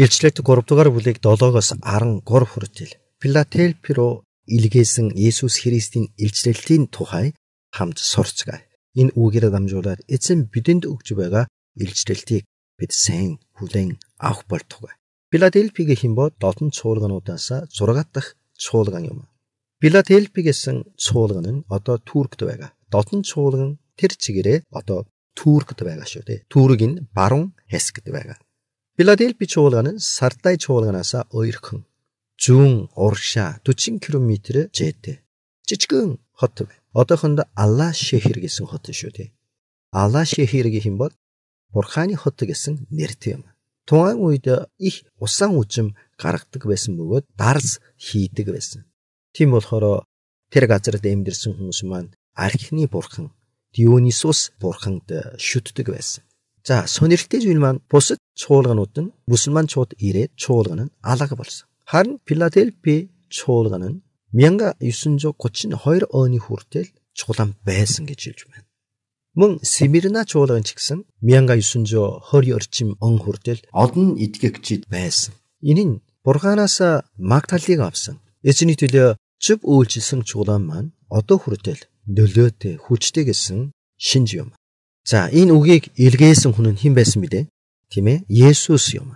Илчлэлт 3 дугаар бүлэг 7-оос 13 хүртэл Филателфи руу илгээсэн Есүс Христийн илчлэлтийн тухай хамт сурцгаая. Энэ үгээр дамжуулаад эзэн бидэнд өгж байгаа илчлэлтийг бид сайн хүлээн авах болтугай. Филадельфигийн химбод 7 цуулгануудаас 6 дахь цуулган юм. Филадельфи гэсэн цуулган нь одоо Туркд байгаа. 7 цуулган тэр чигээрээ одоо Туркд байгаа шүү дээ. Түрэг нь баруун хэсэгт байгаа. 필라델피 초월가는 사르타이 초월가나사 어이르큰 중 오르샤 40km 제때 지치근 호트 어떠헌다 알라 셰히르 гэсэн хот шүү дээ. Алла шехиргийн хэм бол Бурханы хот гэсэн нэртэй юм. Тухайн үед их усан үжим гаргадаг байсан бөгөөд дарс хийдэг байсан. Тийм болохоор тэр газарт амьдэрсэн хүмүүс маань архины бурхан Дионисус бурханд шүтдэг байсан. 자, 선일대주일만 보스 초월간 어떤 무슨만 초트 일에 초월간은 아가 벌써. 한 빌라델피 초월간은 미양가 유순조 고친 허일 어니 후르텔 초단 배승 게 질주면. 뭉 시미르나 초월간 직선 미양가 유순조 허리 어르침 엉 후르텔 어떤 이트격지 배승. 이는 보르가나사 막탈리가 없음. 예전이 되려 쭉 우울지승 초단만 어떠 후르텔 늘려대 후치되겠승 신지요 За энэ үгийг илгээсэн хүн нь хэн байсан бэ? Тийм ээ. Есүс юм.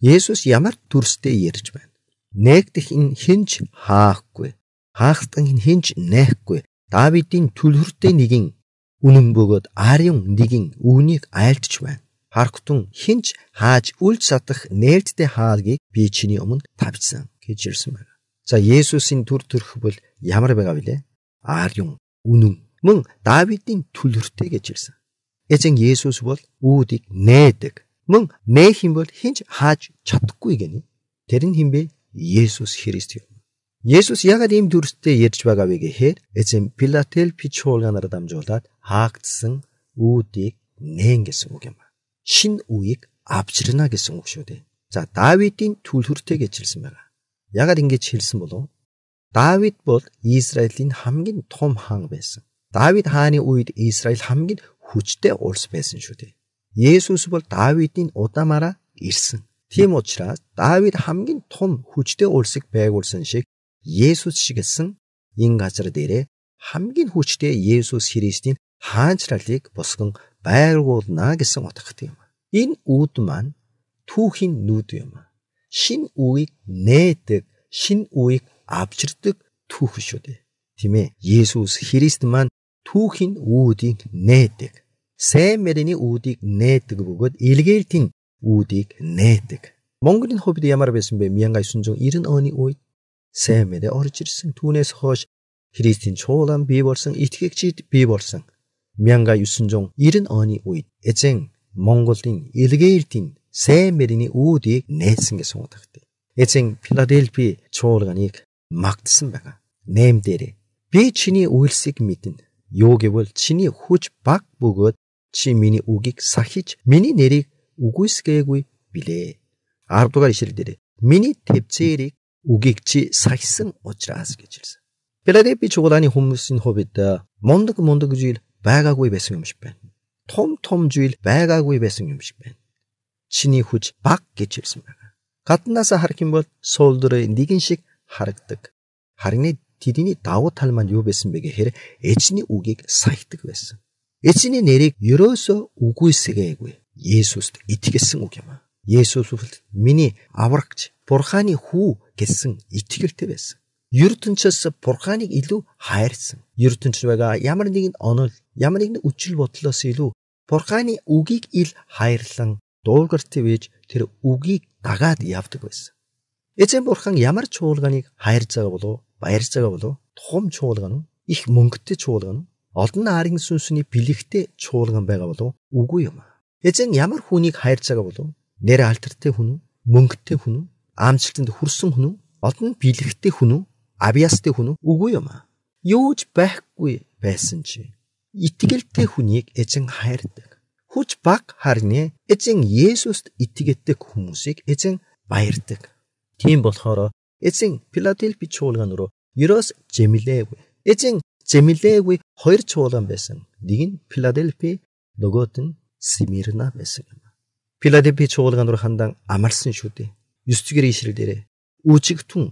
Есүс ямар төрстэй ярьж байна? Нэгдэх энэ хинч хаахгүй. Хаахтан энэ хинч нэхгүй. Давидын түлхэртэй нэгэн үнэн бөгөөд арын нэгэн үүнийг айлтж байна. Хархтун хинч хааж үл сатах нээлттэй хаалгийг би чиний өмнө тавьсан гэж ирсэн байна. За Есүсийн төр төрх бол ямар байгаа вэ? Арын үнэн мөн Давидын түлхэртэй гэж ирсэн. Эзэн Есүс бол үүдийг нээдэг. Мөн нээх юм бол хинч хааж чадахгүй гэнэ. Тэр нь хинбэ? Есүс Христ юм. Есүс ягаад ийм дүрстэй ярьж байгаа вэ гэхээр эзэн Пилател пичуулганаар дамжуулаад хаагдсан үүдийг нээн гэсэн үг юм. Шин үеийг авчирна гэсэн үг шүү дээ. За Давидын түлхүртэй гэжэлсэн байна. Ягаад ингэж хэлсэн болов? Давид бол Израилийн хамгийн том хаан байсан. Давид хааны үед Израиль хамгийн хүчтэй улс байсан шүү дээ. Есүс бол Давидын удамаараа ирсэн. Тийм учраас Давид хамгийн том хүчтэй улсыг байгуулсан шиг Есүс шигсэн энэ газар дээрээ хамгийн хүчтэй Есүс Христийн хаанчлалыг босгон байгуулна гэсэн утгатай юм. Энэ үүд маань түүхийн нүд юм. Шин үеийг нээдэг, шин үеийг авчирдаг түүх шүү дээ. Тийм ээ. Есүс Христ маань түүхийн үүдийг нээдэг. Сайн мэргэний үүдийг нээдэг бөгөөд илгээлтийн үүдийг нээдэг. Монголын хувьд ямар байсан бэ? 1990 оны үед сайн мэрэ орж ирсэн. Түүнээс хойш Христийн чуулан бий болсон, итгэгчид бий болсон. 1990 оны үед эзэн Монголын илгээлтийн сайн мэргэний үүдийг нээсэн гэсэн үг тагтай. Эзэн Филадельфи чуулганыг магтсан байгаа. 8 дээрээ би чиний үйлсийг мэднэ юу гэвэл чиний хүч баг бөгөөд чи миний үгийг сахиж миний нэрийг үгүйсгээгүй билээ. 10 дугаар ишлэл дээр миний тэвцээрийг үгийг чи сахисан учраас гэж хэлсэн. Филадельфи чуулааны хүмүүсийн хувьд э, мундаг мундаг зүйл байгаагүй байсан юм шиг байна. Том том зүйл байгаагүй байсан юм шиг байна. Чиний хүч баг гэж хэлсэн байна. Гаднаас харах юм бол суулдрын нэгэн шиг харагдаг. Харин Тэдний давуу тал маань юу байсан бэ гэхээр эзний үгийг саятдаг байсан. Эзний нэрийг ерөөсөө үгүйсгээгүй. Есүст итгэсэн үг юм аа. Есүс бол миний аврагч, Бурханы хүү гэсэн итгэлтэй байсан. ертөнцөөс Бурханыг илүү хайрсан. ертөнц байгаа ямар нэгэн онол, ямар нэгэн үчил бодлоос илүү Бурханы үгийг ил хайрлан дуулгар твэж тэр үгийг дагаад явдаг байсан. Эзэн Бурхан ямар чуулганыг хайр зав болов баярцаага болов тухам чуулган их мөнгөтэй чуулган олон нарын сүнсний бэлэгтэй чуулган байгаа болов үгүй юм. Эзэн ямар хүнийг хайрцаага болов нэр алтартай хүн мөнгөтэй хүн аамжилтанд хүрсэн хүн олон бэлэгтэй хүн авиастай хүн үгүй юм. Юуж байхгүй байсан чи итгэлтэй хүнийг эзэн хайрдаг. Хүч баг харны эзэн Есүст итгээдэг хүмүүсийг эзэн баярдаг. Тийм болохоор Эзэн Филадельфи чуулганруу ерөөс зэмлээгүй. Эзэн зэмлээгүй хоёр чуулган байсан. Нэг нь Филадельфи, нөгөөт нь Смирна байсан юм. Филадельфи чуулганруу хандан амарсан шүү дээ. 9-р ишрэг дээрээ үжигтэн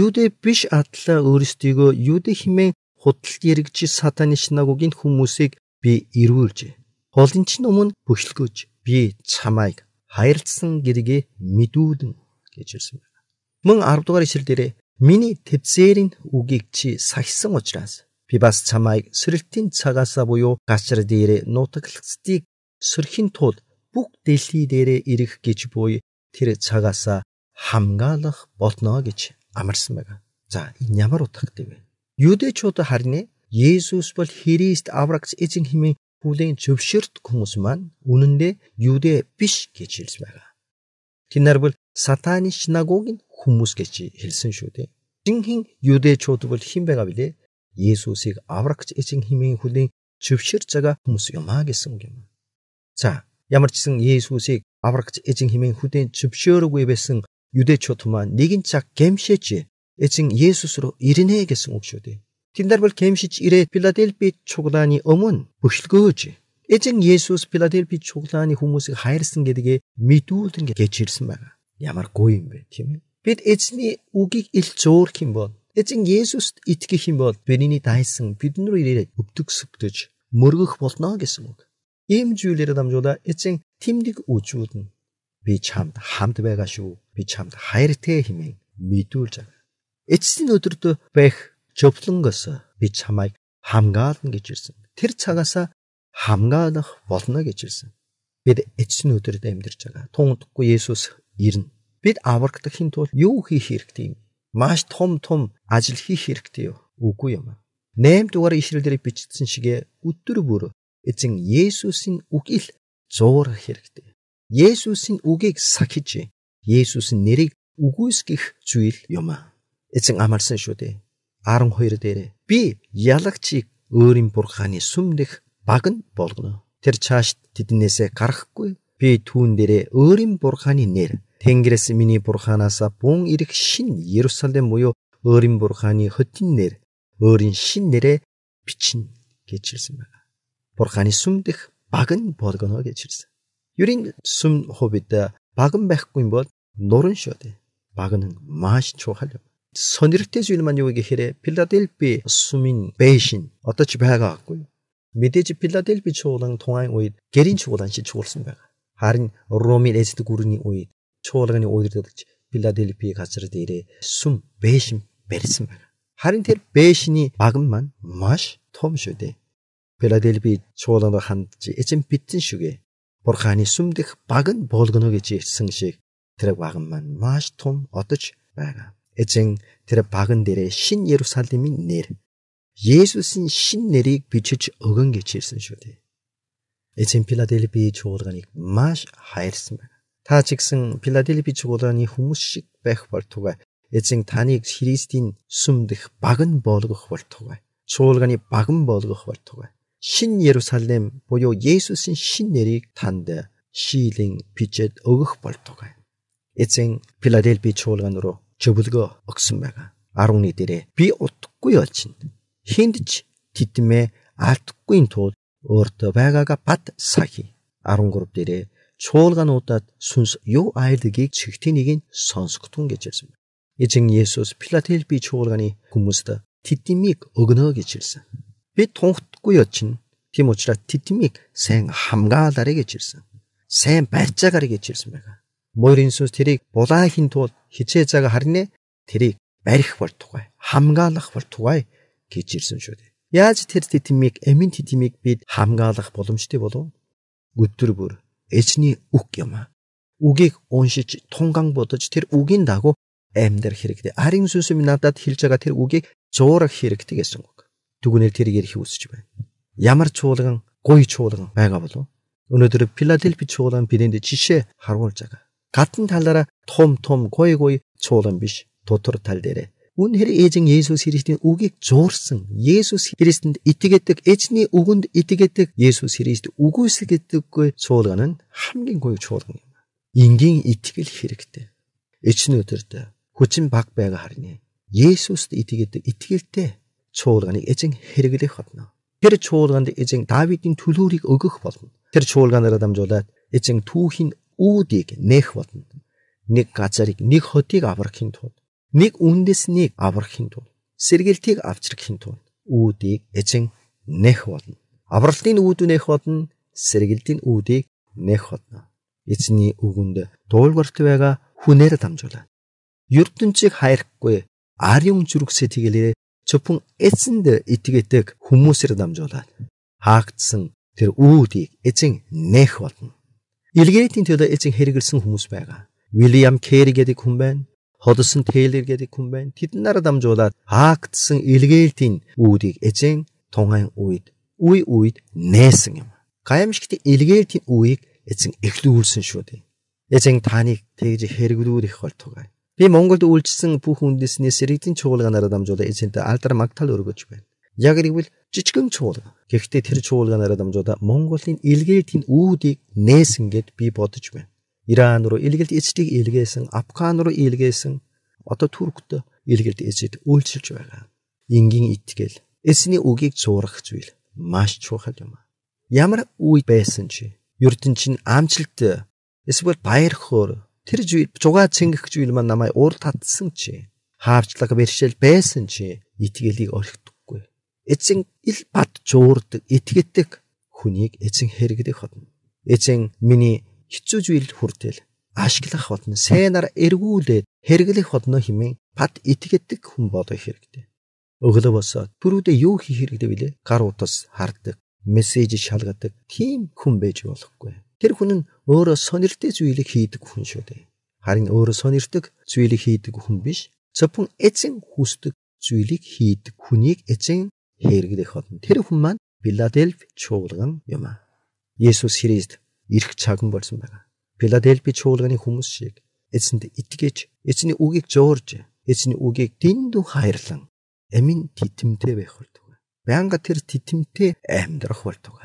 юудэ биш атлаа өөрсдийгөө юудэ химээ худалд яригч сатаны шинагуугийн хүмүүсийг би ирүүлж холынч өмнө бүхлгөөж би чамайг хайрлсан гэргээ мэдүүдэн гэж хэлсэн. Мөн 10 дугаар ишлэл дээр миний тэвсэрийн үгийг чи сахисан учраас би бас чамайг сэрэлтийн цагаасаа буюу гачар дээр нутаглагчдыг сөрхийн тул бүх дэлхий дээр ирэх гэж буй тэр цагаасаа хамгаалах болно гэж амарсан байна. За энэ ямар утгатай вэ? Юдэчүүд харин Есүс бол Христ аврагч эзэн хэмээн хүлийн зөвшөөрт хүмүүс маань үнэндээ юдэ биш гэж хэлж байгаа. Тэднэр бол сатаны синагогийн хүмүүс гэж хэлсэн шүү дээ. Жинхэнэ юдэчүүд бол хэн байгаа билээ? Есүсийг аврагч эзэн химийн хүлийн зөвшөр цагаа хүмүүс юм а гэсэн үг юм. За, ямар ч гэсэн Есүсийг аврагч эзэн химийн хүлийн зөвшөөргүй байсан юдэчүүд маань нэгэн цаг гэмшээч эзэн Есүс рүү ирнэ гэсэн үг шүү дээ. Тэндэр бол гэмшиж ирээд Филадельфи чуглааны өмнө бүшлгөөж Эзэн Есүс Филадельфи чуглааны хүмүүсийг хайрсан гэдгээ мэдүүлэн гэж ирсэн байна. Ямар гоё юм бэ тийм ээ. Бид эзний үгийг ил зөөрх юм бол эзэн Есүст итгэх юм бол биний дайсан бидэн рүү ирээд өвдөг сүгдэж мөргөх болно гэсэн үг. Ийм зүйлээр дамжуулаад эзэн тэмдэг үжүүд нь би чамд хамт байгаа шүү. Би чамд хайртай хэмээн мэдүүлж байгаа. Эцсийн өдөрт байх жовлонгоос би чамайг хамгаална гэж ирсэн. Тэр цагаасаа хамгаалах болно гэж хэлсэн. Бид эцсийн өдрөд амьдарч байгаа. Тунгадгүй Есүс ирнэ. Бид аврагдахын тулд юу хийх хэрэгтэй юм? Маш том том ажил хийх хэрэгтэй юу? Үгүй юм. 8 дугаар ишлэл дээр бичсэн шигэ өдөр бүр эзэн Есүсийн үгийг зуурах хэрэгтэй. Есүсийн үгийг сахиж, Есүсийн нэрийг үгүйсгэх зүйл юм. Эзэн амарсан шүү дээ. 12 дээр би ялагчийг өөрийн бурханы сүмдэх баг нь болгоно. Тэр чаашд тэднээсээ гарахгүй би түүн дээрээ өөрийн бурханы нэр Тэнгэрээс миний бурханаас бүн ирэх шин Иерусалим буюу өөрийн бурханы хотын нэр өөрийн шин нэрэ бичнэ гэж хэлсэн байна. Бурханы сүм дэх баг нь болгоно гэж хэлсэн. Юрийн сүм хувьд баг нь байхгүй бол нуран шөөд. Баг нь маш чухал юм. Сонирхтой зүйл маань юу гэхээр Филадельфи сүмийн бэйшин одоо ч байгаагүй. Мэдээж Филадельфи чуулган тухайн үед гэрийн чуулган шиг чуулсан байна. Харин Ромын эзэд гүрний үед чуулганы үйлдвэрлэгч Филадельфи газар дээрээ сүм бэшин барьсан байна. Харин тэр бэшний багн маань маш том шүү дээ. Филадельфи чуулганд хандж эзэн битсэн шүгэ. Бурханы сүмдэх баг нь болгоно гэж ирсэн шиг тэр багн маань маш том одож байгаа. Эзэн тэр багн дээрээ шин Ерүсалимын нэр Есүсийн шин нэрийг бичиж өгөн гэж хэлсэн шүү дээ. Эцэг Пиладельби чуулганыг маш хайрсан байна. Та ч гэсэн Пиладельби чуулганы хүмүүс шиг байх болтугай. Эзэн таныг Христийн сүмдэх багн болгох болтугай. Чуулганы багн болгох болтугай. Шин Ерүсалим буюу Есүсийн шин нэрийг танд шийлийн бичэд өгөх болтугай. Эзэн Филадельфи чуулган руу чөвлөгөө өгсөн байгаа. 11 дээрээ би утгагүй олчихно хиндж титмээ алдгүй тул өөрт байгаагаа бат сахи 13 дээрээ чуулгануудад сүнс юу айлдгийг чигтэнийг нь сонсгтун гэж хэлсэн байна. Эзэн Есүс Филателби чуулганы хүмүүст титмийг өгнө гэж хэлсэн. Бид тунхдаггүй очин тийм учраас титмийг сайн хамгаалаарэ гэж хэлсэн. Сайн барьцаагаарэ гэж хэлсэн байна. Мөр Иесус тэрийг булаа хин тул хичээ цаг харнэ тэрийг барих болтугай хамгаалах болтугай гэж ирсэн шүү дээ. Яаж тэр тэтмийг амин тэтмийг бид хамгаалах боломжтой болов? Өдөр бүр эзний үг юм аа. Үгийг уншиж тунган бодож тэр үгийн дагуу амьдрах хэрэгтэй. Харин сүнс минь надад хэлж байгаа тэр үгийг зуурах хэрэгтэй гэсэн үг. Түгнэр тэрийг ярих үсэж байна. Ямар чуулган, гоё чуулган байгаа болов? Өнөөдөр Филадельфи чуулган бидэнд жишээ харуулж байгаа. Гадна талаараа том том гоё гоё чуулган биш, дотор тал дээрээ Үнэхээр ээж нь Есүс Христийн үгийг зуурсан. Есүс Христ энд итгэдэг, эзний үгэнд итгэдэг Есүс Христ үгүйсгэдэггүй чуулган нь хамгийн гоё чуулган юм. Энгийн итгэл хэрэгтэй. Эчнүүдэрт хүчин баг байгаа харна. Есүст итгэдэг итгэлтэй чуулганыг эзэн хэрэглэх болно. Тэр чуулганд эзэн Давидын төлөөрийг өгөх болно. Тэр чуулганаараа дамжуулаад эзэн түүхийн үүдийг нээх болно. Нэг газарыг, нэг хотыг аврахын тулд Нэг үндэс нэг аврахын тулд сэргэлтийг авчрахын тулд үүдийг эзэн нэх болно. Авралтын үүд нэх болно, сэргэлтийн үүдийг нэх болно. Эзний үгэнд дуулгарт байгаа хүнээр дамжуулаа. ертөнцийг хайрахгүй ариун зүрхсэ тэгэлээ зөвхөн эзэнд итгээдэг хүмүүсээр дамжуулаад хаагдсан тэр үүдийг эзэн нэх болно. Илгээлийн төлөө эзэн хэрэгэлсэн хүмүүс байгаа. William Carey гэдэг хүн байна. Hodgson Taylor гэдэг хүн байна. Тэднээр дамжуулаад хаагдсан илгээлтийн үүдийг эзэн тунгаан үед үе үед нээсэн юм. Гаймшигт илгээлтийн үеийг эзэн эхлүүлсэн шүү дээ. Эзэн таныг тэгж хэрэглүүлэх бол тугай. Би Монголд үйлчсэн бүх үндэсний сэрэгдэн чуулганаараа дамжуулаад эзэнтэй алдар магтаал өргөж байна. Яг эргвэл жижигэн чуулга. Гэхдээ тэр чуулганаараа дамжуулаад Монголын илгээлтийн үүдийг нээсэн гэд би бодож байна. Иран руу илгэлт эцдийг илгээсэн, Афган руу илгээсэн, одоо Туркт илгэлт эцэд үйлчилж байгаа. Ингийн итгэл. Эсний үгийг зурах зүйл маш чухал юм. Ямар үе байсан чи ертөнцийн амжилт эсвэл баяр хөөр тэр зүйл зугаа цэнгэх зүйл маань намайг уур татсан чи хаарчлага бэршил байсан чи итгэлийг орхитдаггүй. Эцэн ил бад зуурдаг, итгэдэг хүнийг эцэн хэрэгдэх хотно. Эзэн миний хэцүү зүйл хүртэл ашиглах болно. Сайнаар эргүүлээд хэрэглэх болно хэмээн бат итгэдэг хүн бодох хэрэгтэй. Өглөө босоод түрүүдээ юу хийх хэрэгтэй вэ? Гар утас хардаг, мессеж шалгадаг тийм хүн байж болохгүй. Тэр хүн нь өөрөө сонирхтой зүйлийг хийдэг хүн шүү дээ. Харин өөрөө сонирхдаг зүйлийг хийдэг хүн биш. Зөвхөн эзэн хүсдэг зүйлийг хийдэг хүнийг эзэн хэрэглэх болно. Тэр хүн маань Филадельф чуулган юм аа. Есүс Христ ирэх цаг нь болсон байна. Филадельфи чуулганы хүмүүс шиг эзэнд итгэж, эзний үгийг зөөрж, эзний үгийг дэндүү хайрлан амин титэмтэй байх болдог. Баянга тэр титэмтэй амьдрах болдог.